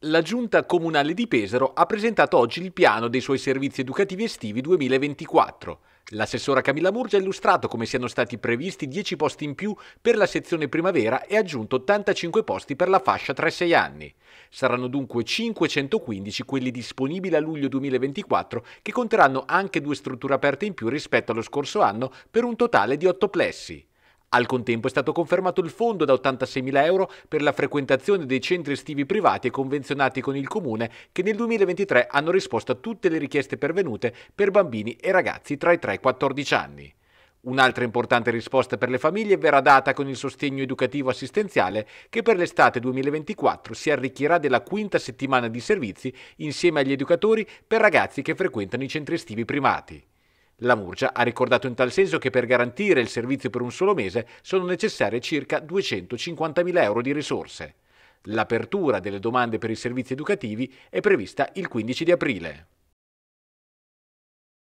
La Giunta Comunale di Pesaro ha presentato oggi il piano dei suoi servizi educativi estivi 2024. L'assessora Camilla Murgia ha illustrato come siano stati previsti 10 posti in più per la sezione primavera e aggiunto 85 posti per la fascia 3-6 anni. Saranno dunque 515 quelli disponibili a luglio 2024 che conteranno anche due strutture aperte in più rispetto allo scorso anno per un totale di 8 plessi. Al contempo è stato confermato il fondo da 86.000 euro per la frequentazione dei centri estivi privati e convenzionati con il Comune che nel 2023 hanno risposto a tutte le richieste pervenute per bambini e ragazzi tra i 3 e i 14 anni. Un'altra importante risposta per le famiglie verrà data con il sostegno educativo assistenziale che per l'estate 2024 si arricchirà della quinta settimana di servizi insieme agli educatori per ragazzi che frequentano i centri estivi primati. La Murgia ha ricordato in tal senso che per garantire il servizio per un solo mese sono necessarie circa 250.000 euro di risorse. L'apertura delle domande per i servizi educativi è prevista il 15 di aprile.